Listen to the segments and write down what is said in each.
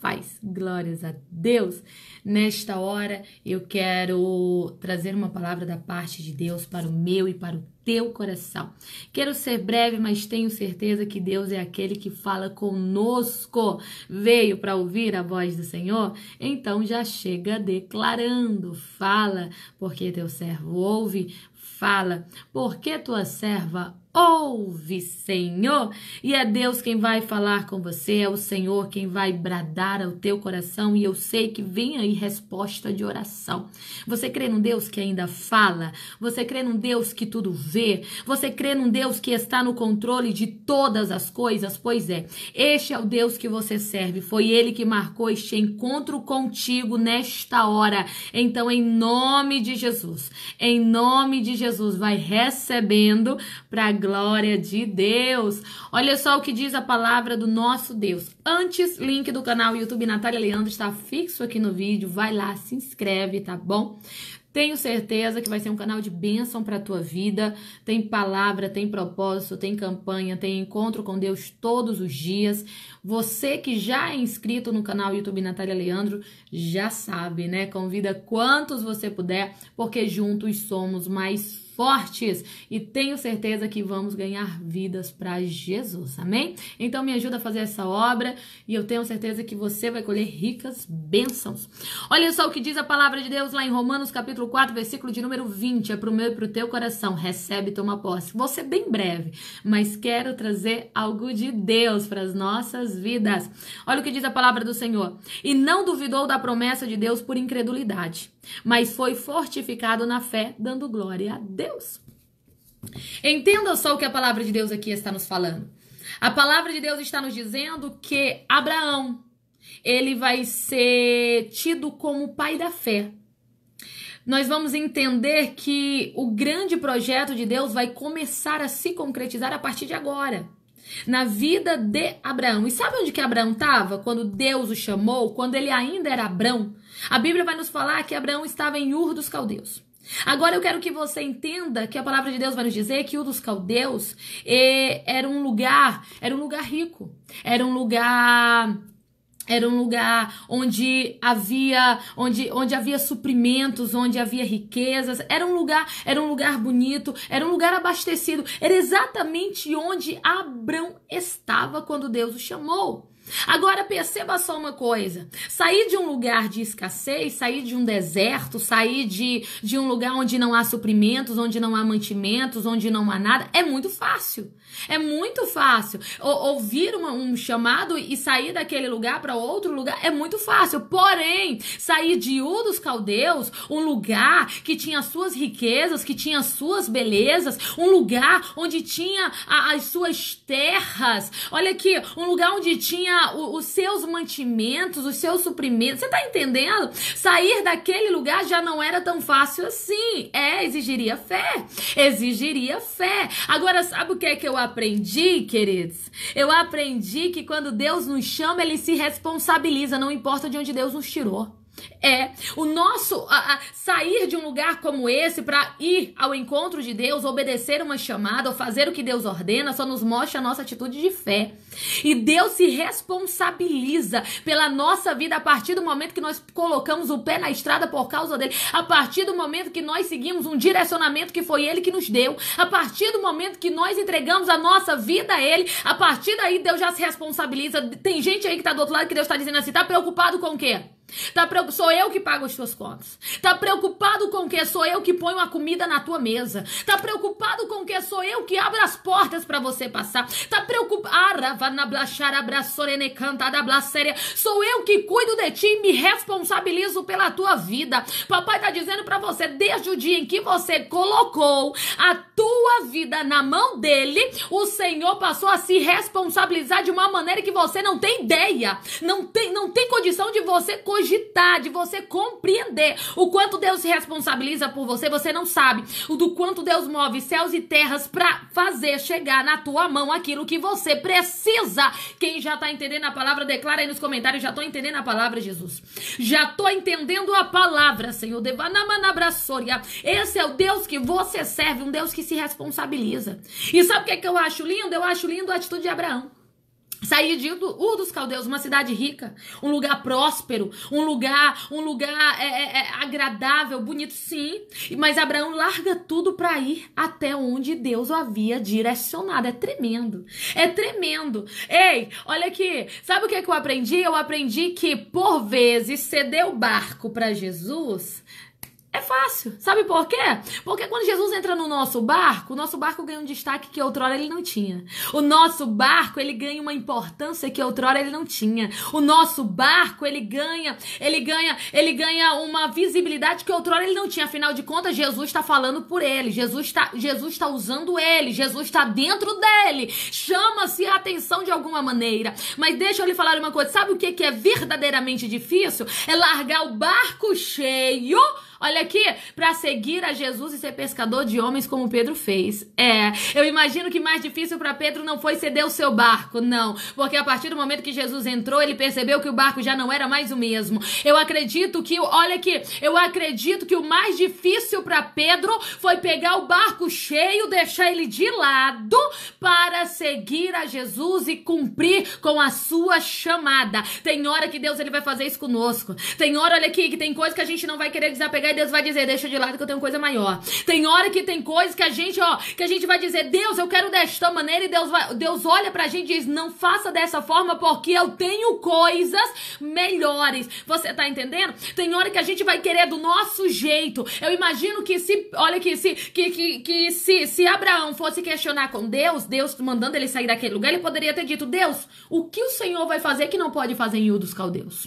faz. Glórias a Deus. Nesta hora eu quero trazer uma palavra da parte de Deus para o meu e para o teu coração. Quero ser breve, mas tenho certeza que Deus é aquele que fala conosco. Veio para ouvir a voz do Senhor? Então já chega declarando: fala, porque teu servo ouve, fala, porque tua serva Ouve, Senhor, e é Deus quem vai falar com você, é o Senhor quem vai bradar ao teu coração, e eu sei que vem aí resposta de oração. Você crê num Deus que ainda fala? Você crê num Deus que tudo vê? Você crê num Deus que está no controle de todas as coisas? Pois é, este é o Deus que você serve, foi ele que marcou este encontro contigo nesta hora. Então, em nome de Jesus, em nome de Jesus, vai recebendo para a glória de Deus. Olha só o que diz a palavra do nosso Deus. Antes, link do canal YouTube Natália Leandro está fixo aqui no vídeo. Vai lá, se inscreve, tá bom? Tenho certeza que vai ser um canal de bênção para a tua vida. Tem palavra, tem propósito, tem campanha, tem encontro com Deus todos os dias. Você que já é inscrito no canal YouTube Natália Leandro já sabe, né? Convida quantos você puder, porque juntos somos mais fortes e tenho certeza que vamos ganhar vidas para Jesus. Amém? Então me ajuda a fazer essa obra e eu tenho certeza que você vai colher ricas bênçãos. Olha só o que diz a palavra de Deus lá em Romanos capítulo 4, versículo de número 20. É para o meu e para o teu coração. Recebe e toma posse. Vou ser bem breve, mas quero trazer algo de Deus para as nossas vidas. Olha o que diz a palavra do Senhor. E não duvidou da promessa de Deus por incredulidade mas foi fortificado na fé, dando glória a Deus. Entenda só o que a palavra de Deus aqui está nos falando. A palavra de Deus está nos dizendo que Abraão, ele vai ser tido como pai da fé. Nós vamos entender que o grande projeto de Deus vai começar a se concretizar a partir de agora na vida de Abraão. E sabe onde que Abraão estava quando Deus o chamou? Quando ele ainda era Abraão? A Bíblia vai nos falar que Abraão estava em Ur dos Caldeus. Agora eu quero que você entenda que a palavra de Deus vai nos dizer que o dos caldeus é, era um lugar, era um lugar rico, era um lugar era um lugar onde havia onde, onde havia suprimentos, onde havia riquezas, era um lugar, era um lugar bonito, era um lugar abastecido, era exatamente onde Abraão estava quando Deus o chamou. Agora perceba só uma coisa: sair de um lugar de escassez, sair de um deserto, sair de, de um lugar onde não há suprimentos, onde não há mantimentos, onde não há nada, é muito fácil. É muito fácil. O, ouvir uma, um chamado e sair daquele lugar para outro lugar é muito fácil. Porém, sair de um dos caldeus, um lugar que tinha suas riquezas, que tinha suas belezas, um lugar onde tinha a, as suas terras, olha aqui, um lugar onde tinha o, os seus mantimentos, os seus suprimentos. Você tá entendendo? Sair daquele lugar já não era tão fácil assim. É, exigiria fé. Exigiria fé. Agora, sabe o que é que eu aprendi, queridos? Eu aprendi que quando Deus nos chama, ele se responsabiliza, não importa de onde Deus nos tirou. É o nosso a, a sair de um lugar como esse para ir ao encontro de Deus, obedecer uma chamada ou fazer o que Deus ordena, só nos mostra a nossa atitude de fé. E Deus se responsabiliza pela nossa vida a partir do momento que nós colocamos o pé na estrada por causa dele, a partir do momento que nós seguimos um direcionamento que foi ele que nos deu, a partir do momento que nós entregamos a nossa vida a ele, a partir daí Deus já se responsabiliza. Tem gente aí que tá do outro lado que Deus está dizendo assim: tá preocupado com o quê? Tá Sou eu que pago as suas contas. Tá preocupado com que sou eu que ponho a comida na tua mesa. Tá preocupado com que sou eu que abro as portas para você passar. Tá preocupado. Né, sou eu que cuido de ti e me responsabilizo pela tua vida. Papai tá dizendo para você, desde o dia em que você colocou a tua vida na mão dele, o Senhor passou a se responsabilizar de uma maneira que você não tem ideia. Não tem, não tem condição de você cuidar cogitar, de você compreender o quanto Deus se responsabiliza por você, você não sabe o do quanto Deus move céus e terras para fazer chegar na tua mão aquilo que você precisa. Quem já tá entendendo a palavra, declara aí nos comentários, já tô entendendo a palavra, Jesus. Já tô entendendo a palavra, Senhor. Devanamanabrassoria. Esse é o Deus que você serve, um Deus que se responsabiliza. E sabe o que, é que eu acho lindo? Eu acho lindo a atitude de Abraão. Saí de Ur dos Caldeus, uma cidade rica, um lugar próspero, um lugar, um lugar é, é, é agradável, bonito, sim. Mas Abraão larga tudo para ir até onde Deus o havia direcionado. É tremendo, é tremendo. Ei, olha aqui, sabe o que, é que eu aprendi? Eu aprendi que por vezes ceder o barco para Jesus é fácil. Sabe por quê? Porque quando Jesus entra no nosso barco, o nosso barco ganha um destaque que outrora ele não tinha. O nosso barco, ele ganha uma importância que outrora ele não tinha. O nosso barco, ele ganha, ele ganha, ele ganha uma visibilidade que outrora ele não tinha. Afinal de contas, Jesus está falando por ele. Jesus está Jesus está usando ele. Jesus está dentro dele. Chama-se a atenção de alguma maneira. Mas deixa eu lhe falar uma coisa. Sabe o que que é verdadeiramente difícil? É largar o barco cheio Olha aqui, para seguir a Jesus e ser pescador de homens como Pedro fez. É, eu imagino que mais difícil para Pedro não foi ceder o seu barco, não, porque a partir do momento que Jesus entrou, ele percebeu que o barco já não era mais o mesmo. Eu acredito que, olha aqui, eu acredito que o mais difícil para Pedro foi pegar o barco cheio, deixar ele de lado para seguir a Jesus e cumprir com a sua chamada. Tem hora que Deus ele vai fazer isso conosco. Tem hora, olha aqui, que tem coisa que a gente não vai querer desapegar Deus vai dizer, deixa de lado que eu tenho coisa maior. Tem hora que tem coisa que a gente, ó, que a gente vai dizer, Deus, eu quero desta maneira e Deus vai, Deus olha pra gente e diz, não faça dessa forma porque eu tenho coisas melhores. Você tá entendendo? Tem hora que a gente vai querer do nosso jeito. Eu imagino que se, olha que se que, que, que se, se Abraão fosse questionar com Deus, Deus mandando ele sair daquele lugar, ele poderia ter dito, Deus, o que o Senhor vai fazer que não pode fazer em Ur dos Caldeus?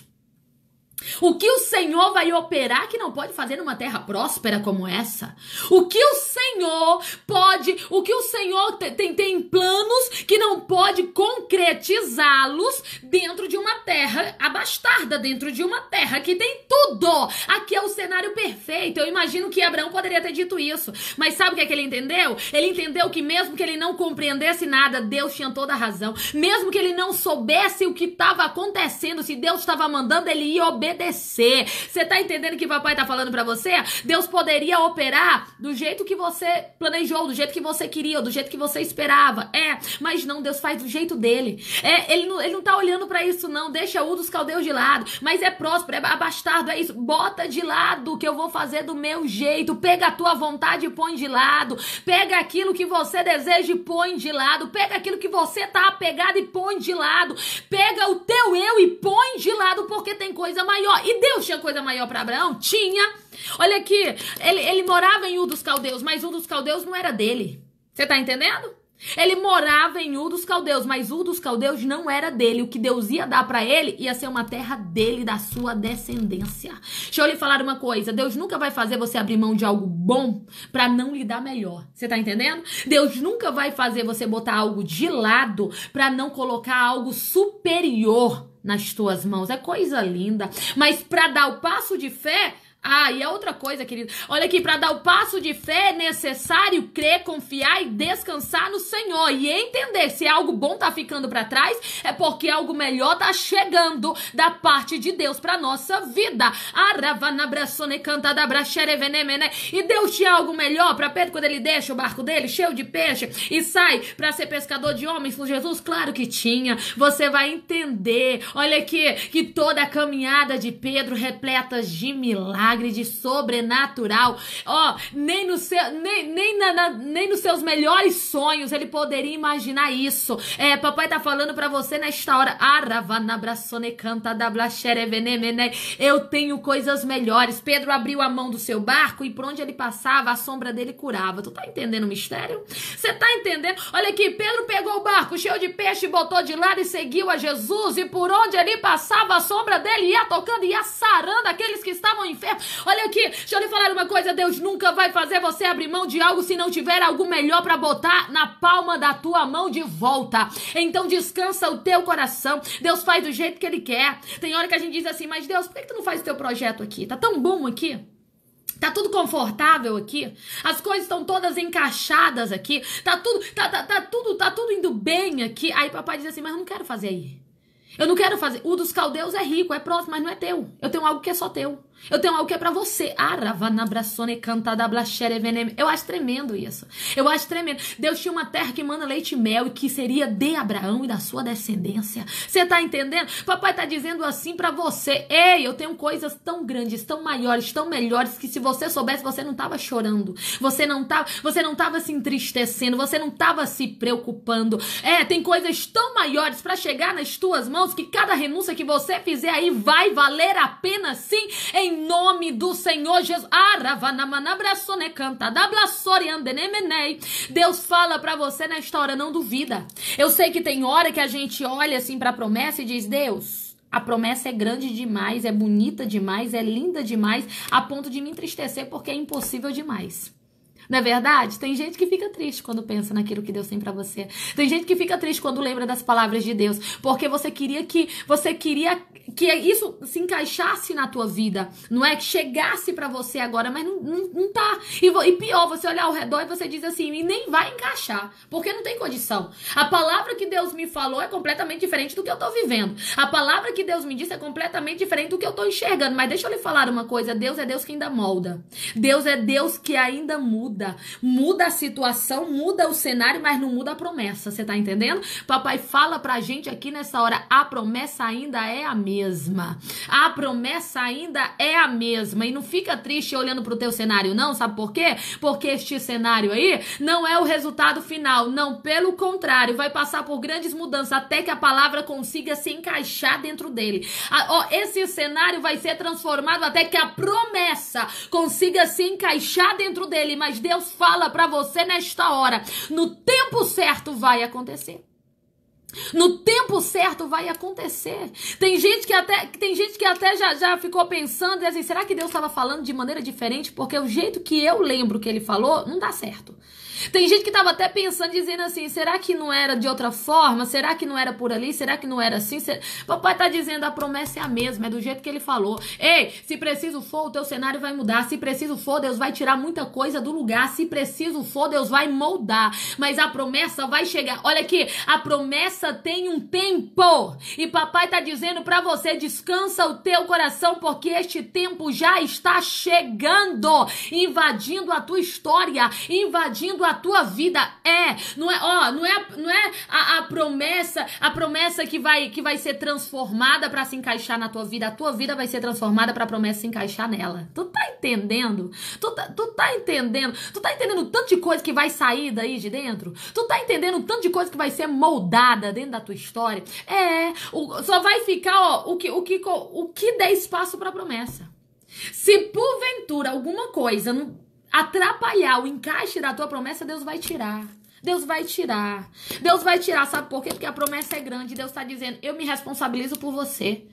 O que o Senhor vai operar que não pode fazer numa terra próspera como essa? O que o Senhor pode, o que o Senhor tem, tem planos que não pode concretizá-los dentro de uma terra abastarda, dentro de uma terra que tem tudo? Aqui é o cenário perfeito. Eu imagino que Abraão poderia ter dito isso. Mas sabe o que, é que ele entendeu? Ele entendeu que mesmo que ele não compreendesse nada, Deus tinha toda a razão. Mesmo que ele não soubesse o que estava acontecendo, se Deus estava mandando ele ia obedecer obedecer. Você tá entendendo que papai tá falando para você? Deus poderia operar do jeito que você planejou, do jeito que você queria, do jeito que você esperava. É, mas não, Deus faz do jeito dele. É, ele não, ele não tá olhando para isso não, deixa o dos caldeus de lado, mas é próspero, é abastado, é isso. Bota de lado que eu vou fazer do meu jeito. Pega a tua vontade e põe de lado. Pega aquilo que você deseja e põe de lado. Pega aquilo que você tá apegado e põe de lado. Pega o teu eu e põe de lado porque tem coisa mais maior. E Deus tinha coisa maior para Abraão? Tinha. Olha aqui, ele, ele morava em um dos caldeus, mas um dos caldeus não era dele. Você tá entendendo? Ele morava em um dos Caldeus, mas um dos Caldeus não era dele. O que Deus ia dar para ele ia ser uma terra dele, da sua descendência. Deixa eu lhe falar uma coisa: Deus nunca vai fazer você abrir mão de algo bom para não lhe dar melhor. Você tá entendendo? Deus nunca vai fazer você botar algo de lado para não colocar algo superior nas tuas mãos. É coisa linda. Mas para dar o passo de fé, ah, e a outra coisa, querido. Olha aqui, para dar o passo de fé é necessário crer, confiar e descansar no Senhor e entender se algo bom tá ficando para trás, é porque algo melhor tá chegando da parte de Deus para nossa vida. E Deus tinha algo melhor para Pedro quando ele deixa o barco dele cheio de peixe e sai para ser pescador de homens com Jesus? Claro que tinha. Você vai entender. Olha aqui, que toda a caminhada de Pedro repleta de milagres milagre, de sobrenatural. Ó, oh, nem, no seu, nem, nem, nem nos seus melhores sonhos ele poderia imaginar isso. É, papai tá falando para você nesta hora. canta da Eu tenho coisas melhores. Pedro abriu a mão do seu barco e por onde ele passava, a sombra dele curava. Tu tá entendendo o mistério? Você tá entendendo? Olha aqui, Pedro pegou o barco cheio de peixe, botou de lado e seguiu a Jesus. E por onde ele passava, a sombra dele ia tocando, ia sarando aqueles que estavam enfermos. Olha aqui, deixa eu lhe falar uma coisa: Deus nunca vai fazer você abrir mão de algo se não tiver algo melhor para botar na palma da tua mão de volta. Então descansa o teu coração. Deus faz do jeito que Ele quer. Tem hora que a gente diz assim, mas Deus, por que, que tu não faz o teu projeto aqui? Tá tão bom aqui. Tá tudo confortável aqui? As coisas estão todas encaixadas aqui? Tá tudo, tá, tá, tá, tudo, tá tudo indo bem aqui? Aí papai diz assim, mas eu não quero fazer aí. Eu não quero fazer. O dos caldeus é rico, é próximo, mas não é teu. Eu tenho algo que é só teu. Eu tenho algo que é para você. Aravanabrassone cantadablachere venem. Eu acho tremendo isso. Eu acho tremendo. Deus tinha uma terra que manda leite e mel e que seria de Abraão e da sua descendência. Você tá entendendo? Papai tá dizendo assim para você. Ei, eu tenho coisas tão grandes, tão maiores, tão melhores que se você soubesse, você não tava chorando. Você não tava, tá, você não tava se entristecendo, você não tava se preocupando. É, tem coisas tão maiores para chegar nas tuas mãos que cada renúncia que você fizer aí vai valer a pena sim. Em em nome do Senhor Jesus. Ah, canta, Deus fala para você nesta hora, não duvida. Eu sei que tem hora que a gente olha assim para a promessa e diz: Deus, a promessa é grande demais, é bonita demais, é linda demais, a ponto de me entristecer porque é impossível demais. Não é verdade? Tem gente que fica triste quando pensa naquilo que Deus tem para você. Tem gente que fica triste quando lembra das palavras de Deus, porque você queria que você queria que isso se encaixasse na tua vida, não é que chegasse para você agora, mas não, não, não tá. E, e, pior, você olhar ao redor e você diz assim, e nem vai encaixar, porque não tem condição. A palavra que Deus me falou é completamente diferente do que eu tô vivendo. A palavra que Deus me disse é completamente diferente do que eu tô enxergando. Mas deixa eu lhe falar uma coisa, Deus é Deus que ainda molda. Deus é Deus que ainda muda muda. Muda a situação, muda o cenário, mas não muda a promessa. Você tá entendendo? Papai fala pra gente aqui nessa hora: a promessa ainda é a mesma. A promessa ainda é a mesma. E não fica triste olhando pro teu cenário, não, sabe por quê? Porque este cenário aí não é o resultado final. Não, pelo contrário, vai passar por grandes mudanças até que a palavra consiga se encaixar dentro dele. A, ó, esse cenário vai ser transformado até que a promessa consiga se encaixar dentro dele. Mas Deus fala para você nesta hora, no tempo certo vai acontecer. No tempo certo vai acontecer. Tem gente que até, tem gente que até já, já ficou pensando assim, será que Deus estava falando de maneira diferente? Porque o jeito que eu lembro que ele falou não dá certo. Tem gente que tava até pensando, dizendo assim: será que não era de outra forma? Será que não era por ali? Será que não era assim? Será... Papai tá dizendo: a promessa é a mesma, é do jeito que ele falou. Ei, se preciso for, o teu cenário vai mudar. Se preciso for, Deus vai tirar muita coisa do lugar. Se preciso for, Deus vai moldar. Mas a promessa vai chegar. Olha aqui, a promessa tem um tempo. E papai tá dizendo para você: descansa o teu coração, porque este tempo já está chegando, invadindo a tua história, invadindo a a tua vida é. Não é, ó, não é, não é a, a promessa, a promessa que vai que vai ser transformada para se encaixar na tua vida. A tua vida vai ser transformada para a promessa se encaixar nela. Tu tá entendendo? Tu tá, tu tá entendendo? Tu tá entendendo o tanto de coisa que vai sair daí de dentro? Tu tá entendendo o tanto de coisa que vai ser moldada dentro da tua história? É, o, só vai ficar, ó, o que o que o que der espaço para promessa. Se porventura alguma coisa não atrapalhar o encaixe da tua promessa, Deus vai tirar. Deus vai tirar. Deus vai tirar, sabe por quê? Porque a promessa é grande. Deus está dizendo: eu me responsabilizo por você.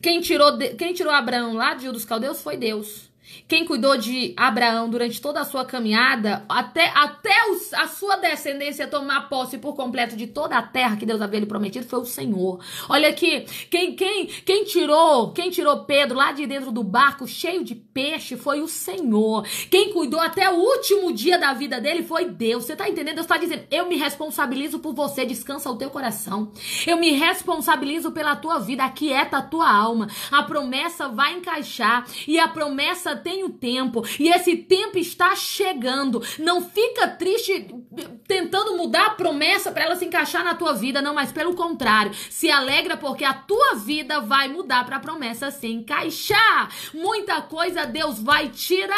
Quem tirou, quem tirou Abraão lá de dos Caldeus foi Deus. Quem cuidou de Abraão durante toda a sua caminhada, até, até os, a sua descendência tomar posse por completo de toda a terra que Deus havia lhe prometido, foi o Senhor. Olha aqui, quem, quem, quem tirou, quem tirou Pedro lá de dentro do barco cheio de peixe foi o Senhor. Quem cuidou até o último dia da vida dele foi Deus. Você está entendendo? Deus está dizendo: "Eu me responsabilizo por você, descansa o teu coração. Eu me responsabilizo pela tua vida, aquieta a tua alma. A promessa vai encaixar e a promessa tem o tempo e esse tempo está chegando. Não fica triste eh, tentando mudar a promessa para ela se encaixar na tua vida, não, mas pelo contrário, se alegra porque a tua vida vai mudar para a promessa se encaixar. Muita coisa Deus vai tirar.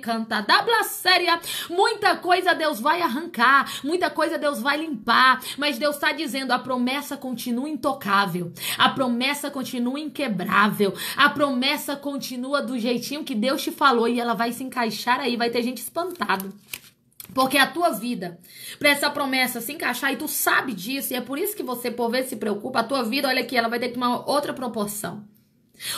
canta da séria. Muita coisa Deus vai arrancar, muita coisa Deus vai limpar, mas Deus está dizendo: a promessa continua intocável. A promessa continua inquebrável. A promessa continua continua do jeitinho que Deus te falou e ela vai se encaixar aí, vai ter gente espantado. Porque a tua vida, para essa promessa se encaixar, e tu sabe disso, e é por isso que você, por vezes, se preocupa, a tua vida, olha aqui, ela vai ter que tomar outra proporção.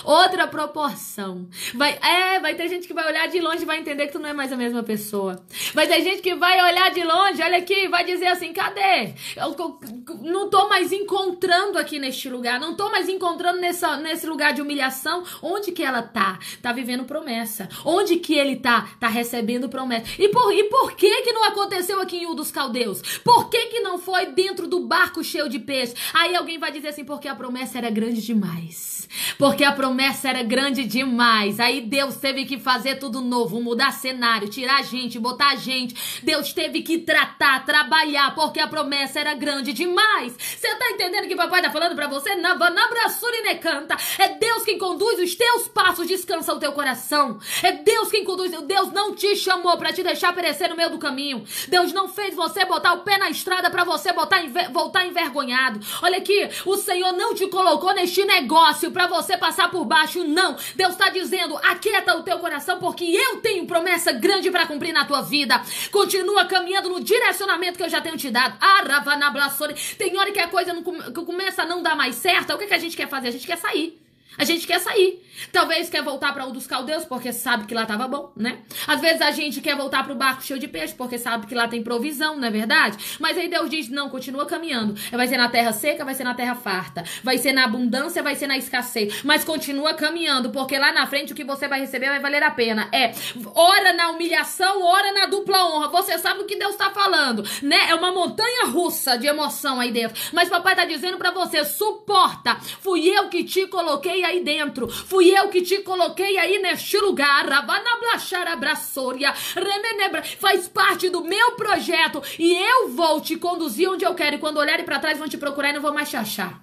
Outra proporção. Vai, é, vai ter gente que vai olhar de longe e vai entender que tu não é mais a mesma pessoa. Vai ter gente que vai olhar de longe, olha aqui, vai dizer assim: cadê? Eu, eu, eu não tô mais encontrando aqui neste lugar, não tô mais encontrando nessa, nesse lugar de humilhação. Onde que ela tá? Tá vivendo promessa. Onde que ele tá? Tá recebendo promessa. E por, e por que que não aconteceu aqui em U dos Caldeus? Por que que não foi dentro do barco cheio de peixe? Aí alguém vai dizer assim: porque a promessa era grande demais porque a promessa era grande demais. Aí Deus teve que fazer tudo novo, mudar cenário, tirar gente, botar gente. Deus teve que tratar, trabalhar, porque a promessa era grande demais. Você tá entendendo que o papai tá falando para você? Navanabrasurine canta. É Deus quem conduz os teus passos, descansa o teu coração. É Deus quem conduz. Deus não te chamou para te deixar perecer no meio do caminho. Deus não fez você botar o pé na estrada para você botar voltar envergonhado. Olha aqui, o Senhor não te colocou neste negócio para você passar por baixo, não. Deus está dizendo: aquieta o teu coração, porque eu tenho promessa grande para cumprir na tua vida. Continua caminhando no direcionamento que eu já tenho te dado. Aravanabrassori. Ah, tem hora que a coisa não, que começa a não dar mais certo. O que, que a gente quer fazer? A gente quer sair. A gente quer sair. Talvez quer voltar para um dos caldeus porque sabe que lá tava bom, né? Às vezes a gente quer voltar para o barco cheio de peixe porque sabe que lá tem provisão, não é verdade? Mas aí Deus diz: "Não, continua caminhando. Vai ser na terra seca, vai ser na terra farta, vai ser na abundância, vai ser na escassez, mas continua caminhando, porque lá na frente o que você vai receber vai valer a pena". É, ora na humilhação, ora na dupla honra. Você sabe o que Deus tá falando, né? É uma montanha russa de emoção aí dentro. Mas papai tá dizendo para você: "Suporta. Fui eu que te coloquei aí dentro. Fui eu que te coloquei aí neste lugar. Rabanablaxarabraçoria. Remenebra. Faz parte do meu projeto. E eu vou te conduzir onde eu quero. E quando olharem para trás, vão te procurar e não vão mais te achar.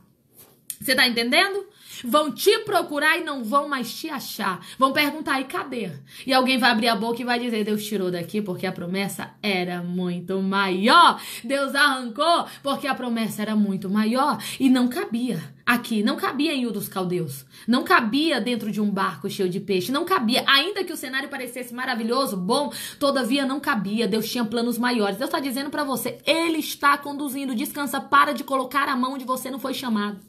Você tá entendendo? Vão te procurar e não vão mais te achar. Vão perguntar: e cadê? E alguém vai abrir a boca e vai dizer: Deus tirou daqui porque a promessa era muito maior. Deus arrancou porque a promessa era muito maior e não cabia aqui, não cabia em um dos caldeus, não cabia dentro de um barco cheio de peixe, não cabia, ainda que o cenário parecesse maravilhoso, bom, todavia não cabia, Deus tinha planos maiores. Deus está dizendo para você, ele está conduzindo, descansa, para de colocar a mão onde você não foi chamado.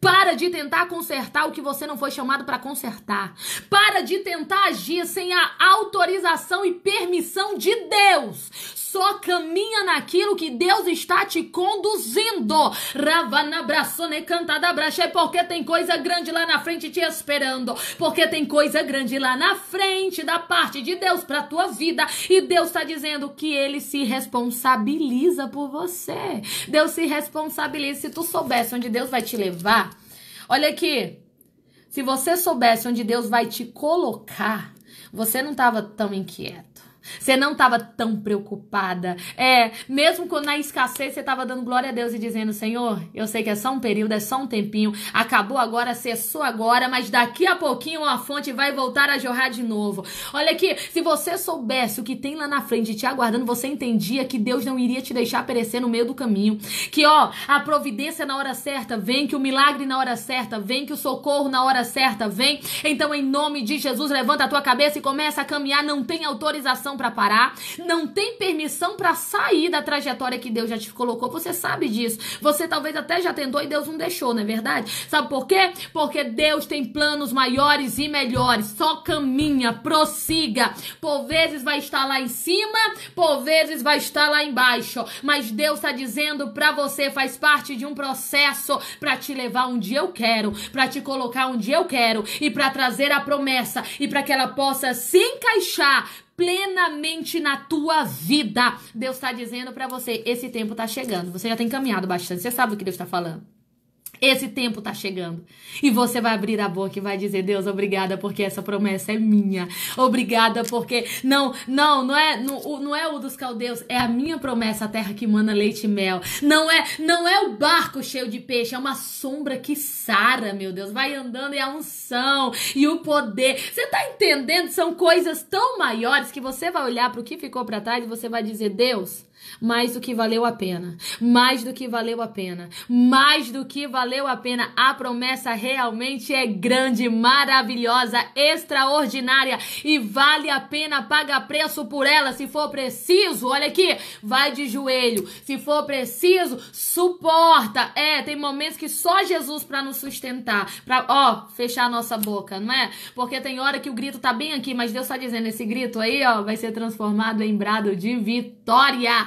Para de tentar consertar o que você não foi chamado para consertar. Para de tentar agir sem a autorização e permissão de Deus. Só caminha naquilo que Deus está te conduzindo. Ravana braçone cantada brache, porque tem coisa grande lá na frente te esperando. Porque tem coisa grande lá na frente da parte de Deus para tua vida e Deus está dizendo que ele se responsabiliza por você. Deus se responsabiliza se tu soubesse onde Deus vai te levar vá. Olha aqui. Se você soubesse onde Deus vai te colocar, você não estava tão inquieto. Você não estava tão preocupada. É, mesmo quando na escassez você estava dando glória a Deus e dizendo: Senhor, eu sei que é só um período, é só um tempinho. Acabou agora, cessou agora, mas daqui a pouquinho a fonte vai voltar a jorrar de novo. Olha aqui, se você soubesse o que tem lá na frente te aguardando, você entendia que Deus não iria te deixar perecer no meio do caminho. Que ó, a providência na hora certa vem, que o milagre na hora certa vem, que o socorro na hora certa vem. Então, em nome de Jesus, levanta a tua cabeça e começa a caminhar. Não tem autorização para parar, não tem permissão para sair da trajetória que Deus já te colocou. Você sabe disso. Você talvez até já tentou e Deus não deixou, não é verdade? Sabe por quê? Porque Deus tem planos maiores e melhores. Só caminha, prossiga. Por vezes vai estar lá em cima, por vezes vai estar lá embaixo. Mas Deus está dizendo para você, faz parte de um processo para te levar onde eu quero, para te colocar onde eu quero e para trazer a promessa e para que ela possa se encaixar plenamente na tua vida. Deus está dizendo para você, esse tempo está chegando. Você já tem caminhado bastante, você sabe o que Deus está falando. Esse tempo tá chegando. E você vai abrir a boca e vai dizer: "Deus, obrigada porque essa promessa é minha. Obrigada porque não, não, não é não, não é o dos caldeus, é a minha promessa, a terra que mana leite e mel. Não é, não é o barco cheio de peixe, é uma sombra que sara, meu Deus. Vai andando e a unção e o poder. Você tá entendendo? São coisas tão maiores que você vai olhar para o que ficou para trás e você vai dizer: "Deus, mais do que valeu a pena. Mais do que valeu a pena. Mais do que valeu a pena. A promessa realmente é grande, maravilhosa, extraordinária e vale a pena pagar preço por ela se for preciso. Olha aqui, vai de joelho. Se for preciso, suporta. É, tem momentos que só Jesus para nos sustentar, para ó, fechar a nossa boca, não é? Porque tem hora que o grito tá bem aqui, mas Deus tá dizendo esse grito aí, ó, vai ser transformado em brado de vitória.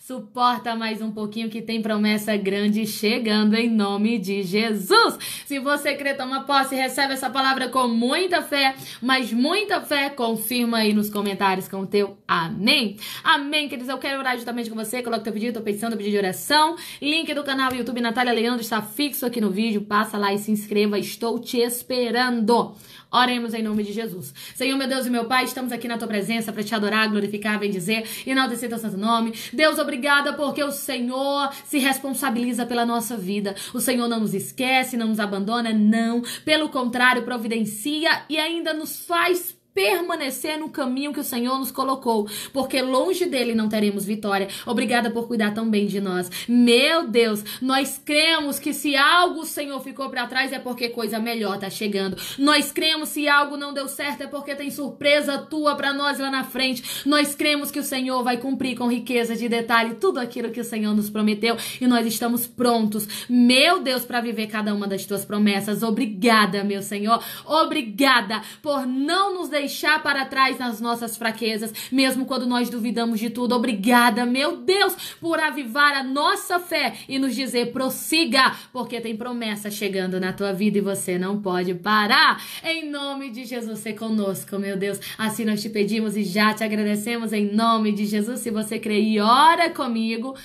Suporta mais um pouquinho que tem promessa grande chegando em nome de Jesus. Se você crê, toma posse, e recebe essa palavra com muita fé, mas muita fé, confirma aí nos comentários com o teu amém. Amém, queridos. Eu quero orar justamente com você. Coloca teu pedido, tô pensando em pedido de oração. Link do canal YouTube Natália Leandro está fixo aqui no vídeo. Passa lá e se inscreva. Estou te esperando. Oremos em nome de Jesus. Senhor, meu Deus e meu Pai, estamos aqui na tua presença para te adorar, glorificar, bendizer, enaltecer teu santo nome. Deus, obrigado obrigada porque o Senhor se responsabiliza pela nossa vida. O Senhor não nos esquece, não nos abandona, não. Pelo contrário, providencia e ainda nos faz permanecer no caminho que o Senhor nos colocou, porque longe dele não teremos vitória. Obrigada por cuidar tão bem de nós. Meu Deus, nós cremos que se algo o Senhor ficou para trás é porque coisa melhor tá chegando. Nós cremos se algo não deu certo é porque tem surpresa tua para nós lá na frente. Nós cremos que o Senhor vai cumprir com riqueza de detalhe tudo aquilo que o Senhor nos prometeu e nós estamos prontos. Meu Deus, para viver cada uma das tuas promessas. Obrigada, meu Senhor. Obrigada por não nos deixar deixar para trás nas nossas fraquezas, mesmo quando nós duvidamos de tudo. Obrigada, meu Deus, por avivar a nossa fé e nos dizer: prossiga, porque tem promessa chegando na tua vida e você não pode parar. Em nome de Jesus, ser conosco, meu Deus. Assim nós te pedimos e já te agradecemos em nome de Jesus. Se você crê e ora comigo.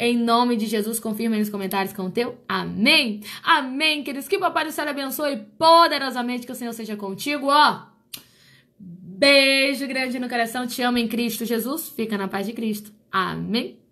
Em nome de Jesus, confirma aí nos comentários com o teu amém. Amém, queridos. Que o Papai do Céu abençoe poderosamente. Que o Senhor seja contigo, ó. Beijo grande no coração. Te amo em Cristo Jesus. Fica na paz de Cristo. Amém.